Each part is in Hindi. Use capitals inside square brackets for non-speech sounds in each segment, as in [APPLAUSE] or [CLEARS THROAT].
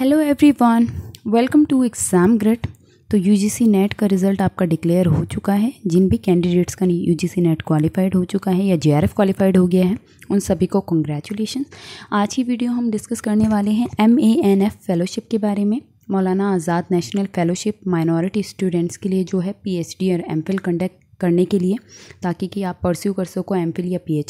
Hello everyone welcome to exam great तो यूजीसी नेट का रिज़ल्ट आपका डिक्लेयर हो चुका है जिन भी कैंडिडेट्स का यूजीसी नेट क्वालिफाइड हो चुका है या जेआरएफ क्वालिफाइड हो गया है उन सभी को कंग्रेचुलेशन आज की वीडियो हम डिस्कस करने वाले हैं M A N F fellowship के बारे में Maulana Azad national fellowship minority students के लिए जो है पी और एम कंडक्ट करने के लिए ताकि कि आप परस्यू कर सको एम या पी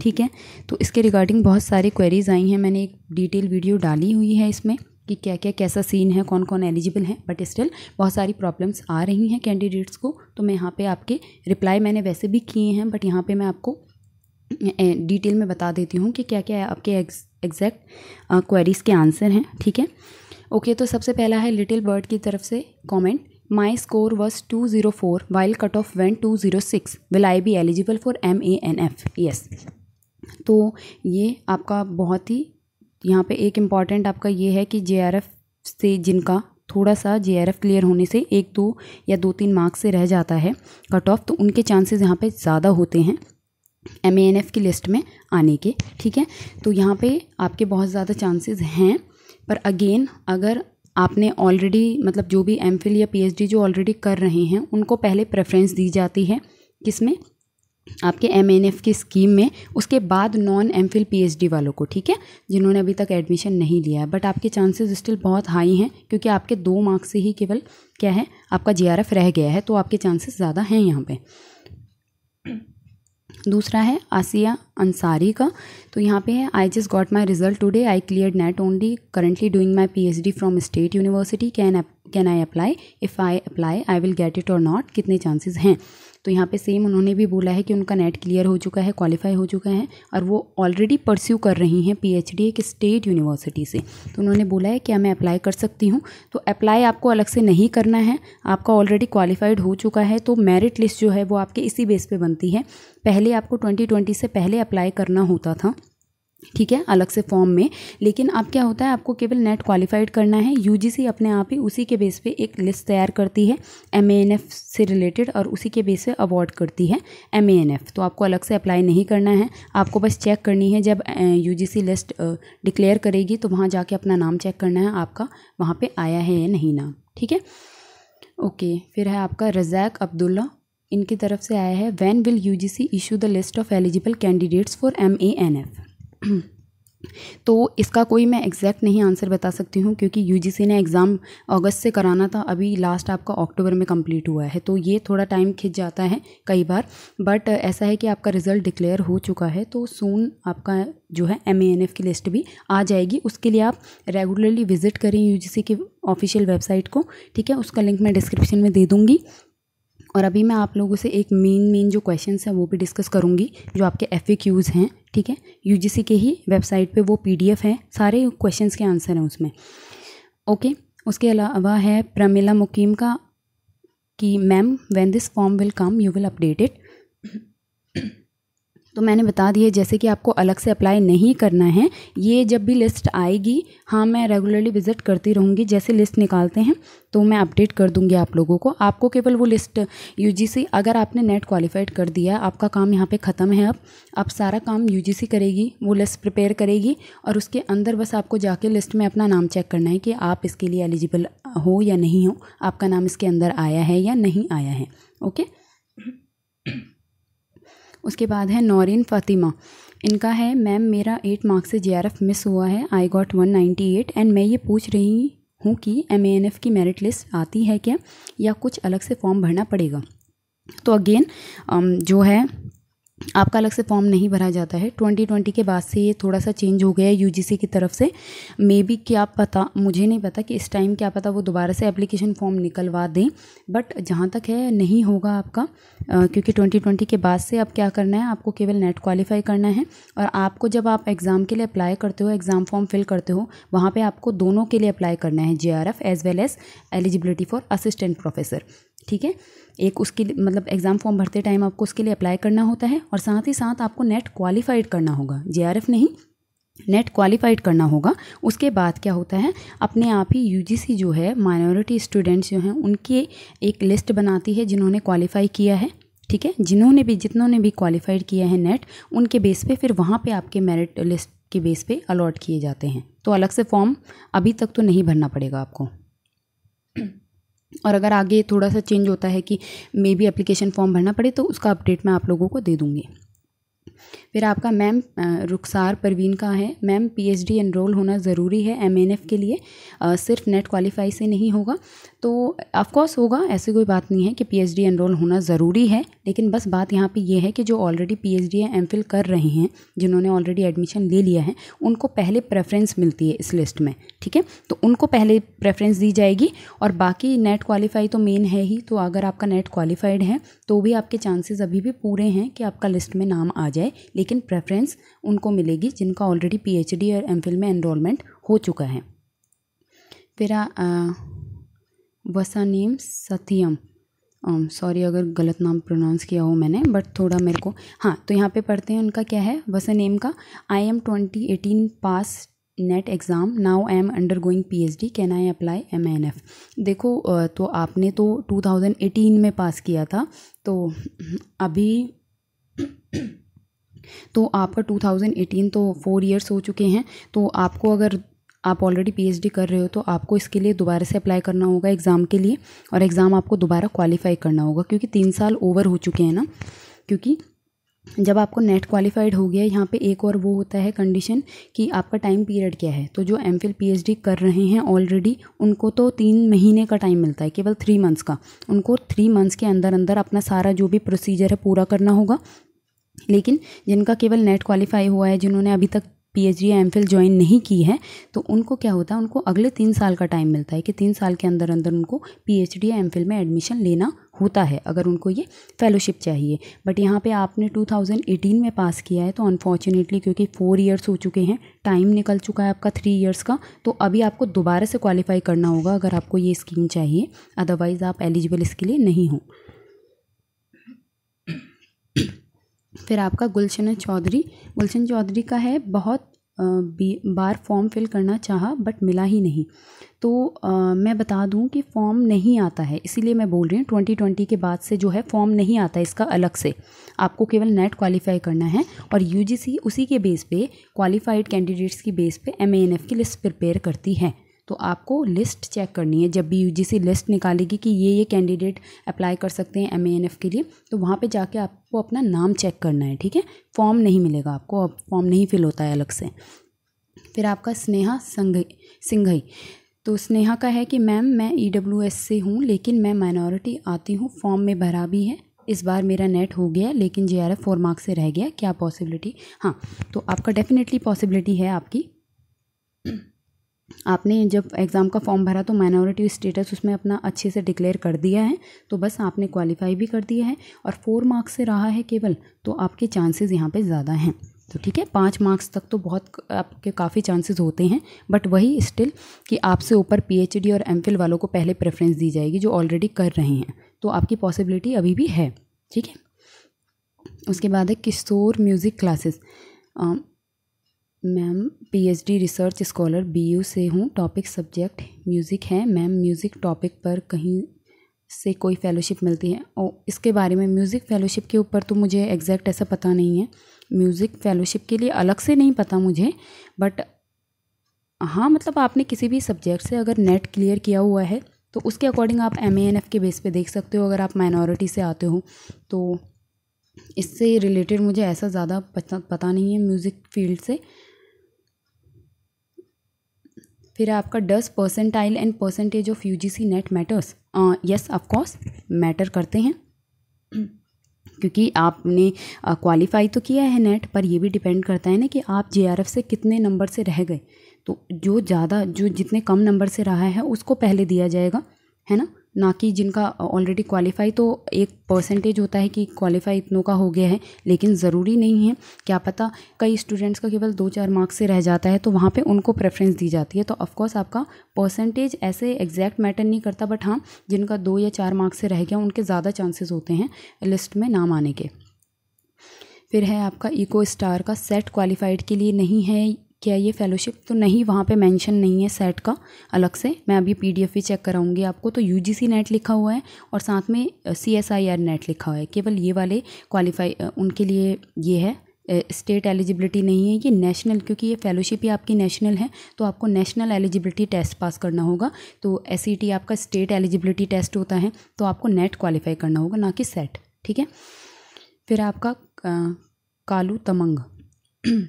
ठीक है तो इसके रिगार्डिंग बहुत सारे क्वेरीज़ आई हैं मैंने एक डिटेल वीडियो डाली हुई है इसमें कि क्या क्या कैसा सीन है कौन कौन एलिजिबल है बट स्टिल बहुत सारी प्रॉब्लम्स आ रही हैं कैंडिडेट्स को तो मैं यहाँ पे आपके रिप्लाई मैंने वैसे भी किए हैं बट यहाँ पे मैं आपको डिटेल में बता देती हूँ कि क्या क्या आपके एग्जैक्ट क्वेरीज़ के आंसर हैं ठीक है ओके okay, तो सबसे पहला है लिटिल बर्ड की तरफ से comment My score was 204 while two went 206. Will I be eligible for M A N F Yes. तो ये आपका बहुत ही यहाँ पे एक इम्पॉर्टेंट आपका ये है कि जे से जिनका थोड़ा सा जे क्लियर होने से एक दो या दो तीन मार्क्स से रह जाता है कट ऑफ तो उनके चांसेस यहाँ पे ज़्यादा होते हैं एम एन एफ़ की लिस्ट में आने के ठीक है तो यहाँ पे आपके बहुत ज़्यादा चांसेस हैं पर अगेन अगर आपने ऑलरेडी मतलब जो भी एम या पी जो ऑलरेडी कर रहे हैं उनको पहले प्रेफरेंस दी जाती है किसमें आपके एम एन एफ़ की स्कीम में उसके बाद non M Phil P H D वालों को ठीक है जिन्होंने अभी तक एडमिशन नहीं लिया है बट आपके चांसेस स्टिल बहुत हाई हैं क्योंकि आपके दो मार्क्स से ही केवल क्या है आपका जी आर एफ रह गया है तो आपके चांसेस ज़्यादा हैं यहाँ पे दूसरा है आसिया अंसारी का तो यहाँ पे है I just got my result today I clear NET only currently doing my P H D from state university can can I apply if I apply I will get it और नॉट कितने चांसेज़ हैं तो यहाँ पे सेम उन्होंने भी बोला है कि उनका नेट क्लियर हो चुका है क्वालिफाई हो चुका है और वो ऑलरेडी परस्यू कर रही हैं पीएचडी एक स्टेट यूनिवर्सिटी से तो उन्होंने बोला है क्या हाँ, मैं अप्लाई कर सकती हूँ तो अप्लाई आपको अलग से नहीं करना है आपका ऑलरेडी क्वालिफाइड हो चुका है तो मेरिट लिस्ट जो है वो आपके इसी बेस पर बनती है पहले आपको ट्वेंटी से पहले अप्लाई करना होता था ठीक है अलग से फॉर्म में लेकिन अब क्या होता है आपको केवल नेट क्वालिफाइड करना है यूजीसी अपने आप ही उसी के बेस पे एक लिस्ट तैयार करती है एमएएनएफ से रिलेटेड और उसी के बेस पे अवार्ड करती है एमएएनएफ तो आपको अलग से अप्लाई नहीं करना है आपको बस चेक करनी है जब यूजीसी लिस्ट डिक्लेयर करेगी तो वहाँ जाके अपना नाम चेक करना है आपका वहाँ पर आया है या नहीं नाम ठीक है ओके फिर है आपका रज़ैक अब्दुल्ला इनकी तरफ से आया है when will U G C issue the list of eligible candidates for M N F तो इसका कोई मैं एग्जैक्ट नहीं आंसर बता सकती हूँ क्योंकि यूजीसी ने एग्ज़ाम अगस्त से कराना था अभी लास्ट आपका अक्टूबर में कंप्लीट हुआ है तो ये थोड़ा टाइम खिंच जाता है कई बार बट ऐसा है कि आपका रिज़ल्ट डिक्लेयर हो चुका है तो सोन आपका जो है एम की लिस्ट भी आ जाएगी उसके लिए आप रेगुलरली विजिट करें यू की ऑफिशियल वेबसाइट को ठीक है उसका लिंक मैं डिस्क्रिप्शन में दे दूँगी और अभी मैं आप लोगों से एक मेन मेन जो क्वेश्चंस हैं वो भी डिस्कस करूँगी जो आपके एफ हैं ठीक है यू के ही वेबसाइट पर वो पी डी हैं सारे क्वेश्चन के आंसर हैं उसमें ओके उसके अलावा है प्रमिला मुकीम का कि ma'am when this form will come you will update it तो मैंने बता दिया जैसे कि आपको अलग से अप्लाई नहीं करना है ये जब भी लिस्ट आएगी हाँ मैं रेगुलरली विज़िट करती रहूँगी जैसे लिस्ट निकालते हैं तो मैं अपडेट कर दूँगी आप लोगों को आपको केवल वो लिस्ट यू अगर आपने नेट क्वालिफाइड कर दिया आपका काम यहाँ पे ख़त्म है अब आप सारा काम यू करेगी वो लिस्ट प्रिपेयर करेगी और उसके अंदर बस आपको जाके लिस्ट में अपना नाम चेक करना है कि आप इसके लिए एलिजिबल हो या नहीं हो आपका नाम इसके अंदर आया है या नहीं आया है ओके उसके बाद है नौरीन फ़ातिमा इनका है मैम मेरा एट मार्क्स से जे मिस हुआ है I got one ninety eight एंड मैं ये पूछ रही हूँ कि एम की मेरिट लिस्ट आती है क्या या कुछ अलग से फॉर्म भरना पड़ेगा तो अगेन um, जो है आपका अलग से फॉर्म नहीं भरा जाता है 2020 के बाद से ये थोड़ा सा चेंज हो गया है यू की तरफ से मे बी क्या पता मुझे नहीं पता कि इस टाइम क्या पता वो दोबारा से एप्लीकेशन फॉर्म निकलवा दें बट जहाँ तक है नहीं होगा आपका आ, क्योंकि 2020 के बाद से अब क्या करना है आपको केवल नेट क्वालिफाई करना है और आपको जब आप एग्ज़ाम के लिए अप्लाई करते हो एग्ज़ाम फॉर्म फिल करते हो वहाँ पर आपको दोनों के लिए अप्लाई करना है J as well as eligibility for assistant professor ठीक है एक उसके मतलब एग्ज़ाम फॉर्म भरते टाइम आपको उसके लिए अप्लाई करना होता है और साथ ही साथ आपको नेट क्वालिफाइड करना होगा जे नहीं नेट क्वालिफाइड करना होगा उसके बाद क्या होता है अपने आप ही यूजीसी जो है माइनॉरिटी स्टूडेंट्स जो हैं उनके एक लिस्ट बनाती है जिन्होंने क्वालिफाई किया है ठीक है जिन्होंने भी जितनों ने भी क्वालिफाइड किया है नेट उनके बेस पे फिर वहाँ पे आपके मेरिट लिस्ट के बेस पे अलॉट किए जाते हैं तो अलग से फॉर्म अभी तक तो नहीं भरना पड़ेगा आपको और अगर आगे थोड़ा सा चेंज होता है कि मे बी एप्लीकेशन फॉर्म भरना पड़े तो उसका अपडेट मैं आप लोगों को दे दूँगी फिर आपका मैम रुखसार परवीन का है मैम पीएचडी एनरोल होना ज़रूरी है एमएनएफ के लिए आ, सिर्फ नेट क्वालिफाई से नहीं होगा तो ऑफकोर्स होगा ऐसी कोई बात नहीं है कि पीएचडी एनरोल होना ज़रूरी है लेकिन बस बात यहाँ पे ये है कि जो ऑलरेडी पीएचडी या डी कर रहे हैं जिन्होंने ऑलरेडी एडमिशन ले लिया है उनको पहले प्रेफरेंस मिलती है इस लिस्ट में ठीक है तो उनको पहले प्रेफरेंस दी जाएगी और बाकी नेट क्वालिफाई तो मेन है ही तो अगर आपका नेट क्वालिफाइड है तो भी आपके चांसेज अभी भी पूरे हैं कि आपका लिस्ट में नाम आ जाए जाए लेकिन प्रेफरेंस उनको मिलेगी जिनका ऑलरेडी पीएचडी और एमफिल में एनरोलमेंट हो चुका है फिर वसानीम सथियम सॉरी um, अगर गलत नाम प्रोनाउंस किया हो मैंने बट थोड़ा मेरे को हाँ तो यहाँ पे पढ़ते हैं उनका क्या है नेम का I am twenty eighteen pass NET exam now I am undergoing P H D can I apply M N F देखो तो आपने तो टू थाउजेंड एटीन में पास किया था तो अभी तो आपका 2018 तो फोर इयर्स हो चुके हैं तो आपको अगर आप ऑलरेडी पीएचडी कर रहे हो तो आपको इसके लिए दोबारा से अप्लाई करना होगा एग्ज़ाम के लिए और एग्ज़ाम आपको दोबारा क्वालिफाई करना होगा क्योंकि तीन साल ओवर हो चुके हैं ना क्योंकि जब आपको नेट क्वालिफाइड हो गया यहाँ पे एक और वो होता है कंडीशन कि आपका टाइम पीरियड क्या है तो जो एम फिल कर रहे हैं ऑलरेडी उनको तो तीन महीने का टाइम मिलता है केवल थ्री मंथ्स का उनको थ्री मंथ्स के अंदर अंदर अपना सारा जो भी प्रोसीजर है पूरा करना होगा लेकिन जिनका केवल नेट क्वालिफाई हुआ है जिन्होंने अभी तक पीएचडी या डी ज्वाइन नहीं की है तो उनको क्या होता है उनको अगले तीन साल का टाइम मिलता है कि तीन साल के अंदर अंदर उनको पीएचडी या डी में एडमिशन लेना होता है अगर उनको ये फेलोशिप चाहिए बट यहाँ पे आपने 2018 में पास किया है तो अनफॉर्चुनेटली क्योंकि फ़ोर ईयर्स हो चुके हैं टाइम निकल चुका है आपका थ्री ईयर्स का तो अभी आपको दोबारा से क्वालिफाई करना होगा अगर आपको ये स्कीम चाहिए अदरवाइज़ आप एलिजिबल इसके लिए नहीं हों फिर आपका गुलशन चौधरी गुलशन चौधरी का है बहुत बार फॉर्म फिल करना चाहा बट मिला ही नहीं तो आ, मैं बता दूं कि फॉर्म नहीं आता है इसीलिए मैं बोल रही हूँ ट्वेंटी ट्वेंटी के बाद से जो है फॉर्म नहीं आता है इसका अलग से आपको केवल नेट क्वालिफाई करना है और यूजीसी उसी के बेस पे क्वालिफाइड कैंडिडेट्स की बेस पे एम की लिस्ट प्रिपेयर करती है तो आपको लिस्ट चेक करनी है जब भी यूजीसी लिस्ट निकालेगी कि ये ये कैंडिडेट अप्लाई कर सकते हैं एफ के लिए तो वहाँ पर जाके आपको अपना नाम चेक करना है ठीक है फॉर्म नहीं मिलेगा आपको अब फॉर्म नहीं फिल होता है अलग से फिर आपका स्नेहा संघ सिंघई तो स्नेहा का है कि मैम मैं ई डब्ल्यू एस से हूँ लेकिन मैं माइनॉरिटी आती हूँ फॉर्म में भरा भी है इस बार मेरा नेट हो गया लेकिन J R F four marks से रह गया क्या पॉसिबिलिटी हाँ तो आपका डेफिनेटली पॉसिबिलिटी है आपकी आपने जब एग्ज़ाम का फॉर्म भरा तो माइनॉरिटी स्टेटस उसमें अपना अच्छे से डिक्लेयर कर दिया है तो बस आपने क्वालिफाई भी कर दिया है और फोर मार्क्स से रहा है केवल तो आपके चांसेस यहाँ पे ज़्यादा हैं तो ठीक है पाँच मार्क्स तक तो बहुत आपके काफ़ी चांसेस होते हैं बट वही स्टिल कि आपसे ऊपर पी और एम वालों को पहले प्रेफरेंस दी जाएगी जो ऑलरेडी कर रहे हैं तो आपकी पॉसिबिलिटी अभी भी है ठीक है उसके बाद है Kishor music classes ma'am PhD research scholar BU से हूँ टॉपिक सब्जेक्ट म्यूज़िक है मैम म्यूज़िक टॉपिक पर कहीं से कोई फेलोशिप मिलती है और इसके बारे में म्यूज़िक फेलोशिप के ऊपर तो मुझे एग्जैक्ट ऐसा पता नहीं है म्यूज़िक फेलोशिप के लिए अलग से नहीं पता मुझे बट हाँ मतलब आपने किसी भी सब्जेक्ट से अगर नेट क्लियर किया हुआ है तो उसके अकॉर्डिंग आप एम के बेस पे देख सकते हो अगर आप माइनॉरिटी से आते हो तो इससे रिलेटेड मुझे ऐसा ज़्यादा पता पता नहीं है म्यूज़िक फील्ड से फिर है आपका does percentile and percentage of U G C NET matters yes of course matter करते हैं क्योंकि आपने क्वालिफाई तो किया है नेट पर यह भी डिपेंड करता है ना कि आप जे से कितने नंबर से रह गए तो जो ज़्यादा जो जितने कम नंबर से रहा है उसको पहले दिया जाएगा है ना ना कि जिनका ऑलरेडी क्वालिफाई तो एक परसेंटेज होता है कि क्वालिफाई इतनों का हो गया है लेकिन ज़रूरी नहीं है क्या पता कई स्टूडेंट्स का केवल दो चार मार्क्स से रह जाता है तो वहाँ पे उनको प्रेफरेंस दी जाती है तो ऑफकोर्स आपका परसेंटेज ऐसे एग्जैक्ट मैटर नहीं करता बट हाँ जिनका दो या चार मार्क्स से रह गया उनके ज़्यादा चांसेज होते हैं लिस्ट में नाम आने के फिर है आपका इको स्टार का सेट क्वालिफाइड के लिए नहीं है क्या ये फेलोशिप तो नहीं वहाँ पे मेंशन नहीं है सेट का अलग से मैं अभी पीडीएफ भी चेक कराऊंगी आपको तो यूजीसी नेट लिखा हुआ है और साथ में सीएसआईआर नेट लिखा हुआ है केवल ये वाले क्वालिफाई उनके लिए ये है स्टेट एलिजिबिलिटी नहीं है ये नेशनल क्योंकि ये फेलोशिप ही आपकी नेशनल है तो आपको नेशनल एलिजिबिलिटी टेस्ट पास करना होगा तो एस e आपका स्टेट एलिजिबिलिटी टेस्ट होता है तो आपको नेट क्वालिफाई करना होगा ना कि सेट ठीक है फिर आपका कालू तमंग [CLEARS THROAT]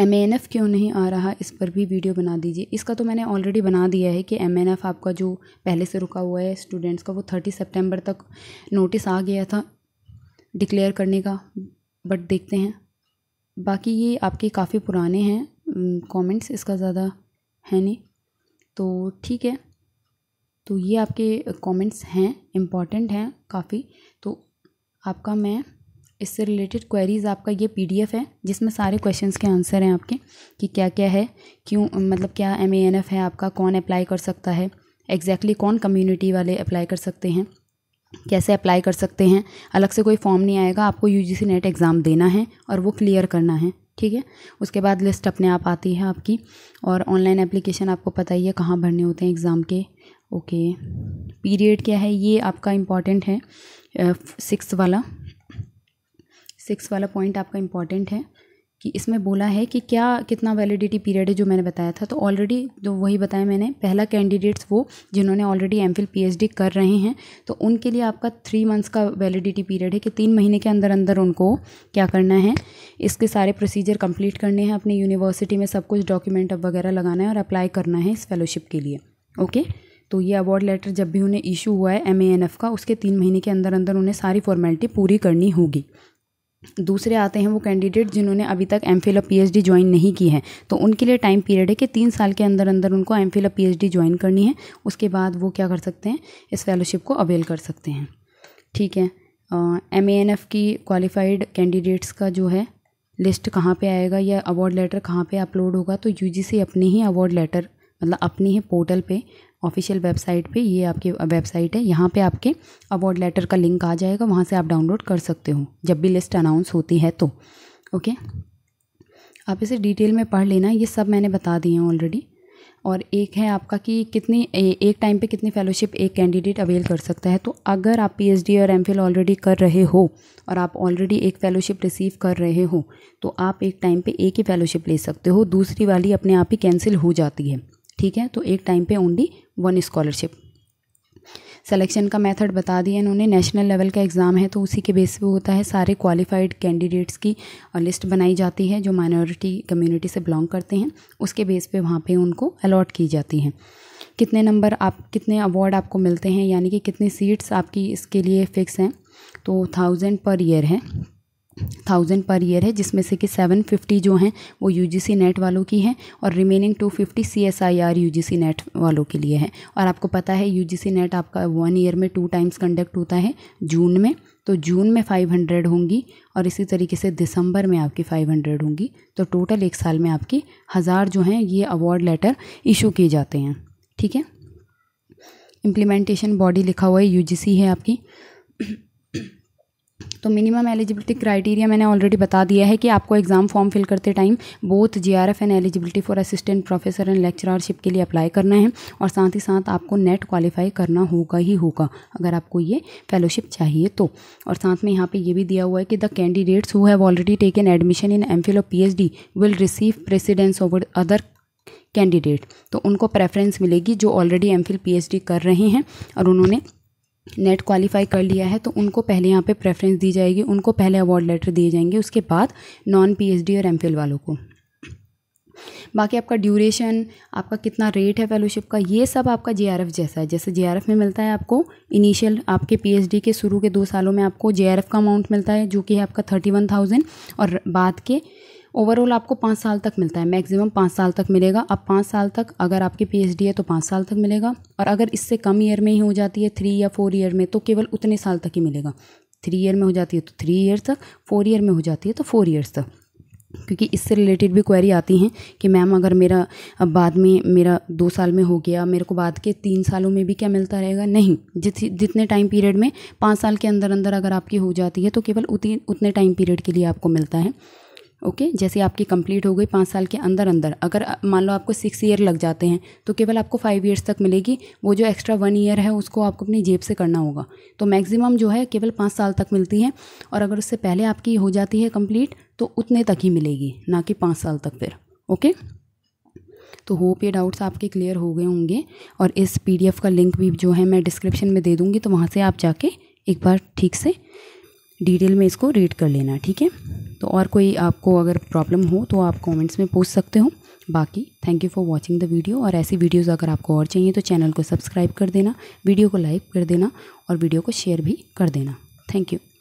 एम क्यों नहीं आ रहा इस पर भी वीडियो बना दीजिए इसका तो मैंने ऑलरेडी बना दिया है कि एम आपका जो पहले से रुका हुआ है स्टूडेंट्स का वो थर्टी सेप्टेम्बर तक नोटिस आ गया था डिक्लेयर करने का बट देखते हैं बाकी ये आपके काफ़ी पुराने हैं कमेंट्स इसका ज़्यादा है नहीं तो ठीक है तो ये आपके कमेंट्स हैं इम्पॉर्टेंट हैं काफ़ी तो आपका मैं इससे रिलेटेड क्वेरीज़ आपका ये पीडीएफ है जिसमें सारे क्वेश्चंस के आंसर हैं आपके कि क्या क्या है क्यों मतलब क्या एम है आपका कौन अप्लाई कर सकता है एग्जैक्टली exactly कौन कम्युनिटी वाले अप्लाई कर सकते हैं कैसे अप्लाई कर सकते हैं अलग से कोई फॉर्म नहीं आएगा आपको सी नेट एग्ज़ाम देना है और वो क्लियर करना है ठीक है उसके बाद लिस्ट अपने आप आती है आपकी और ऑनलाइन एप्लीकेशन आपको पता ही है कहाँ भरने होते हैं एग्ज़ाम के ओके पीरियड क्या है ये आपका इम्पॉर्टेंट है सिक्स वाला सिक्स वाला पॉइंट आपका इम्पॉर्टेंट है कि इसमें बोला है कि क्या कितना वैलिडिटी पीरियड है जो मैंने बताया था तो ऑलरेडी जो वही बताया मैंने पहला कैंडिडेट्स वो जिन्होंने ऑलरेडी एम फिल पी कर रहे हैं तो उनके लिए आपका थ्री मंथ्स का वैलिडिटी पीरियड है कि तीन महीने के अंदर अंदर उनको क्या करना है इसके सारे प्रोसीजर कंप्लीट करने हैं अपनी यूनिवर्सिटी में सब कुछ डॉक्यूमेंट वगैरह लगाना है और अप्लाई करना है इस फेलोशिप के लिए ओके तो ये अवार्ड लेटर जब भी उन्हें इशू हुआ है एम का उसके तीन महीने के अंदर अंदर उन्हें सारी फॉर्मेलिटी पूरी करनी होगी दूसरे आते हैं वो कैंडिडेट जिन्होंने अभी तक एम फिल और पीएचडी ज्वाइन नहीं की है तो उनके लिए टाइम पीरियड है कि तीन साल के अंदर अंदर उनको एम फिल और पीएचडी ज्वाइन करनी है उसके बाद वो क्या कर सकते हैं इस फेलोशिप को अवेल कर सकते हैं ठीक है एम एन एफ़ की क्वालिफाइड कैंडिडेट्स का जो है लिस्ट कहाँ पे आएगा या अवार्ड लेटर कहाँ पे अपलोड होगा तो यूजीसी अपने ही अवार्ड लेटर मतलब अपने ही पोर्टल पे ऑफिशियल वेबसाइट पे ये आपके वेबसाइट है यहाँ पे आपके अवार्ड लेटर का लिंक आ जाएगा वहाँ से आप डाउनलोड कर सकते हो जब भी लिस्ट अनाउंस होती है तो ओके आप इसे डिटेल में पढ़ लेना ये सब मैंने बता दिए हैं ऑलरेडी और एक है आपका कि कितनी एक टाइम पे कितनी फेलोशिप एक कैंडिडेट अवेल कर सकता है तो अगर आप पीएचडी और एमफिल ऑलरेडी कर रहे हो और आप ऑलरेडी एक फेलोशिप रिसीव कर रहे हो तो आप एक टाइम पे एक ही फेलोशिप ले सकते हो दूसरी वाली अपने आप ही कैंसिल हो जाती है ठीक है तो एक टाइम पे ओनली वन स्कॉलरशिप सिलेक्शन का मेथड बता दिया इन्होंने नेशनल लेवल का एग्ज़ाम है तो उसी के बेस पे होता है सारे क्वालिफाइड कैंडिडेट्स की लिस्ट बनाई जाती है जो माइनॉरिटी कम्युनिटी से बिलोंग करते हैं उसके बेस पे वहाँ पे उनको अलॉट की जाती हैं कितने नंबर आप कितने अवार्ड आपको मिलते हैं यानी कि कितनी सीट्स आपकी इसके लिए फ़िक्स हैं तो थाउजेंड पर ईयर है थाउजेंड पर ईयर है जिसमें से कि सेवन फिफ्टी जो हैं वो यू जी सी नेट वालों की हैं और remaining two fifty C S I R U G C NET वालों के लिए है और आपको पता है यू जी सी नेट आपका वन ईयर में टू टाइम्स कंडक्ट होता है जून में तो जून में फाइव हंड्रेड होंगी और इसी तरीके से दिसंबर में आपकी फाइव हंड्रेड होंगी तो टोटल एक साल में आपकी हज़ार जो हैं ये अवार्ड लेटर इशू किए जाते हैं ठीक है इम्प्लीमेंटेशन बॉडी लिखा हुआ है यू जी सी है आपकी तो मिनिमम एलिजिबिलिटी क्राइटेरिया मैंने ऑलरेडी बता दिया है कि आपको एग्ज़ाम फॉर्म फिल करते time both J R F and eligibility for assistant professor and lectureship के लिए अप्लाई करना है और साथ ही साथ आपको नेट क्वालिफाई करना होगा ही होगा अगर आपको ये फेलोशिप चाहिए तो और साथ में यहाँ पर यह भी दिया हुआ है कि the candidates who have already taken admission in M Phil और P H D will receive precedence over other candidate तो उनको प्रेफरेंस मिलेगी जो already M Phil P H D कर रहे हैं और उन्होंने नेट क्वालिफ़ाई कर लिया है तो उनको पहले यहाँ पे प्रेफरेंस दी जाएगी उनको पहले अवार्ड लेटर दिए जाएंगे उसके बाद नॉन पीएचडी और एमफिल वालों को बाकी आपका ड्यूरेशन आपका कितना रेट है फेलोशिप का ये सब आपका जे जैसा है जैसे जे में मिलता है आपको इनिशियल आपके पी के शुरू के दो सालों में आपको जे का अमाउंट मिलता है जो कि है आपका थर्टी वन थाउजेंड और बाद के ओवरऑल आपको पाँच साल तक मिलता है मैक्सिमम पाँच साल तक मिलेगा अब पाँच साल तक अगर आपकी पीएचडी है तो पाँच साल तक मिलेगा और अगर इससे कम ईयर में ही हो जाती है थ्री या फोर ईयर में तो केवल उतने साल तक ही मिलेगा थ्री ईयर में हो जाती है तो थ्री ईयर तक फोर ईयर में हो जाती है तो फोर ईयर्स तक क्योंकि इससे रिलेटेड भी क्वेरी आती हैं कि मैम अगर मेरा अब बाद में मेरा दो साल में हो गया मेरे को बाद के तीन सालों में भी क्या मिलता रहेगा नहीं जित जितने टाइम पीरियड में पाँच साल के अंदर अंदर अगर आपकी हो जाती है तो केवल उतनी उतने टाइम पीरियड के लिए आपको मिलता है ओके जैसे आपकी कंप्लीट हो गई पाँच साल के अंदर अंदर अगर मान लो आपको सिक्स ईयर लग जाते हैं तो केवल आपको फाइव ईयर्स तक मिलेगी वो जो एक्स्ट्रा वन ईयर है उसको आपको अपनी जेब से करना होगा तो मैक्सिमम जो है केवल पाँच साल तक मिलती है और अगर उससे पहले आपकी हो जाती है कंप्लीट तो उतने तक ही मिलेगी ना कि पाँच साल तक फिर ओके तो होप ये डाउट्स आपके क्लियर हो गए होंगे और इस पी का लिंक भी जो है मैं डिस्क्रिप्शन में दे दूँगी तो वहाँ से आप जाके एक बार ठीक से डिटेल में इसको रीड कर लेना ठीक है तो और कोई आपको अगर प्रॉब्लम हो तो आप कमेंट्स में पूछ सकते हो बाकी thank you for watching the video और ऐसी वीडियोस अगर आपको और चाहिए तो चैनल को सब्सक्राइब कर देना वीडियो को लाइक कर देना और वीडियो को शेयर भी कर देना थैंक यू